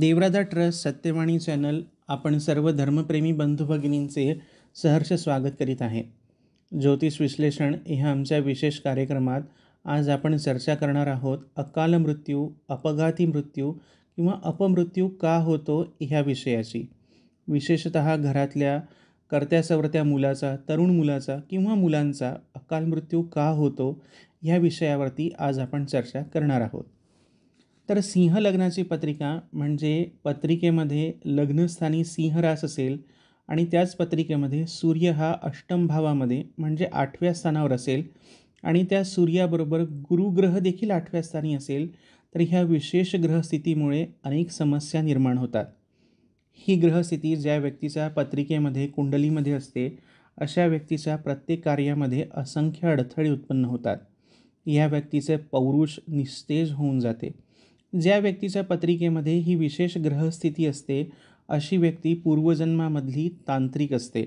देवरादा trust सत्यवाणी channel आपण सर्व धर्मप्रेमी बंधू भगिनींचे सहर्ष स्वागत करीत आहे ज्योतिष विश्लेषण ह्या आमच्या विशेष कार्यक्रमात आज आपण चर्चा करणार आहोत अकाल मृत्यू अपघाती मृत्यू किंवा अपमृत्यू का होतो ह्या विषयाची विशेषत घरातल्या करत्या मुलाचा तरुण मुलाचा किंवा मुलांचा अकाल मृत्यू का होतो ह्या विषयावरती आज आपण चर्चा करणार आहोत तर सिंह लग्नाची पत्रिका म्हणजे पत्रिकेमध्ये लग्नस्थानी सिंहरास असेल आणि त्याच पत्रिकेमध्ये सूर्य हा अष्टम भावामध्ये म्हणजे आठव्या स्थानावर असेल आणि त्या सूर्याबरोबर गुरुग्रह देखील आठव्या स्थानी असेल तर ह्या विशेष ग्रहस्थितीमुळे अनेक समस्या निर्माण होतात ही ग्रहस्थिती ज्या व्यक्तीच्या पत्रिकेमध्ये कुंडलीमध्ये असते अशा व्यक्तीच्या प्रत्येक कार्यामध्ये असंख्य अडथळे उत्पन्न होतात या व्यक्तीचे पौरुष निस्तेज होऊन जाते ज्या व्यक्तीच्या पत्रिकेमध्ये ही विशेष ग्रहस्थिती असते अशी व्यक्ती पूर्वजन्मामधली तांत्रिक असते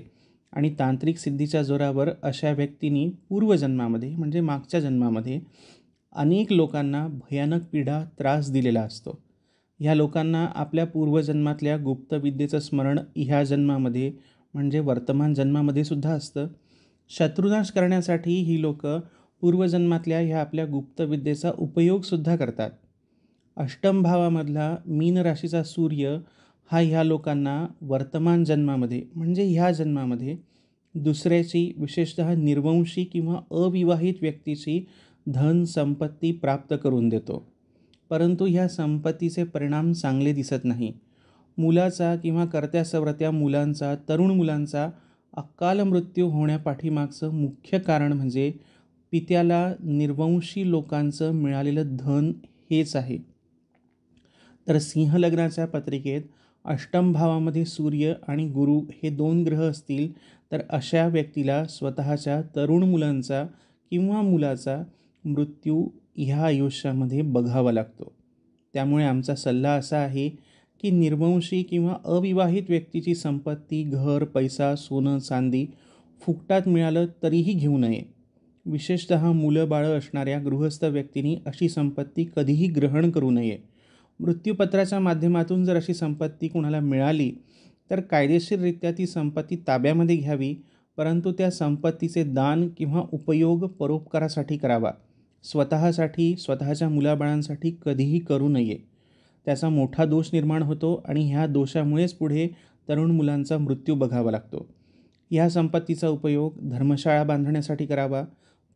आणि तांत्रिक सिद्धीच्या जोरावर अशा व्यक्तींनी पूर्वजन्मामध्ये म्हणजे मागच्या जन्मामध्ये अनेक लोकांना भयानक पीडा त्रास दिलेला असतो ह्या लोकांना आपल्या पूर्वजन्मातल्या गुप्तविद्येचं स्मरण ह्या जन्मामध्ये म्हणजे वर्तमान जन्मामध्ये सुद्धा असतं शत्रुनाश करण्यासाठी ही लोकं पूर्वजन्मातल्या ह्या आपल्या गुप्तविद्येचा उपयोगसुद्धा करतात अष्टम भावामधला मीन राशीचा सूर्य हा ह्या लोकांना वर्तमान जन्मामध्ये म्हणजे ह्या जन्मामध्ये दुसऱ्याची विशेषतः निर्वंशी किंवा अविवाहित व्यक्तीची धन संपत्ती प्राप्त करून देतो परंतु ह्या संपत्तीचे परिणाम चांगले दिसत नाही मुलाचा किंवा कर्त्या सवरत्या मुलांचा तरुण मुलांचा अकाल मृत्यू होण्यापाठीमागचं मुख्य कारण म्हणजे पित्याला निर्वंशी लोकांचं मिळालेलं धन हेच आहे तर सिंह लग्नाच्या पत्रिकेत अष्टम भावामध्ये सूर्य आणि गुरु हे दोन ग्रह असतील तर अशा व्यक्तीला स्वतःच्या तरुण मुलांचा किंवा मुलाचा मृत्यू ह्या आयुष्यामध्ये बघावा लागतो त्यामुळे आमचा सल्ला असा आहे की निर्वंशी किंवा अविवाहित व्यक्तीची संपत्ती घर पैसा सोनं चांदी फुकटात मिळालं तरीही घेऊ नये विशेषतः मुलं बाळं असणाऱ्या गृहस्थ व्यक्तींनी अशी संपत्ती कधीही ग्रहण करू नये मृत्यूपत्राच्या माध्यमातून जर अशी संपत्ती कुणाला मिळाली तर कायदेशीररित्या ती संपत्ती ताब्यामध्ये घ्यावी परंतु त्या संपत्तीचे दान किंवा उपयोग परोपकारासाठी करावा स्वतःसाठी स्वतःच्या मुलाबाळांसाठी कधीही करू नये त्याचा मोठा दोष निर्माण होतो आणि ह्या दोषामुळेच पुढे तरुण मुलांचा मृत्यू बघावा लागतो ह्या संपत्तीचा उपयोग धर्मशाळा बांधण्यासाठी करावा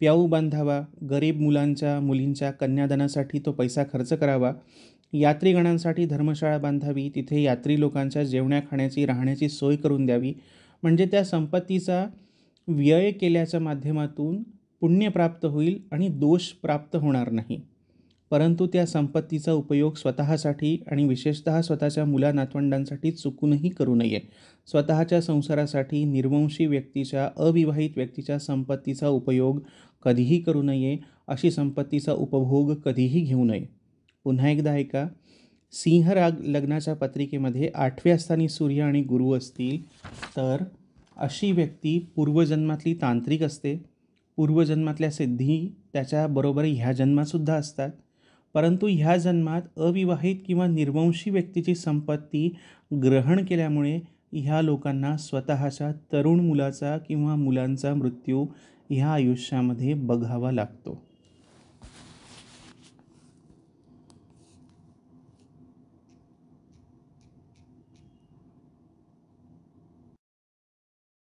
प्याऊ बांधावा गरीब मुलांच्या मुलींच्या कन्यादानासाठी तो पैसा खर्च करावा यात्रीगणांसाठी धर्मशाळा बांधावी तिथे यात्री लोकांच्या जेवण्या खाण्याची राहण्याची सोय करून द्यावी म्हणजे त्या संपत्तीचा व्यय केल्याच्या माध्यमातून पुण्य प्राप्त होईल आणि दोष प्राप्त होणार नाही परंतु त्या संपत्तीचा उपयोग स्वतःसाठी आणि विशेषतः स्वतःच्या मुला नातवंडांसाठी चुकूनही करू नये स्वतःच्या संसारासाठी निर्वंशी व्यक्तीच्या अविवाहित व्यक्तीच्या संपत्तीचा उपयोग कधीही करू नये अशी संपत्तीचा उपभोग कधीही घेऊ नये पुन्हा एकदा ऐका सिंह राग लग्नाच्या पत्रिकेमध्ये आठव्या स्थानी सूर्य आणि गुरु असतील तर अशी व्यक्ती पूर्वजन्मातली तांत्रिक असते पूर्वजन्मातल्या सिद्धी त्याच्याबरोबर ह्या जन्मातसुद्धा असतात परंतु ह्या जन्मात अविवाहित किंवा निर्वंशी व्यक्तीची संपत्ती ग्रहण केल्यामुळे ह्या लोकांना स्वतःच्या तरुण मुलाचा किंवा मुलांचा मृत्यू ह्या आयुष्यामध्ये बघावा लागतो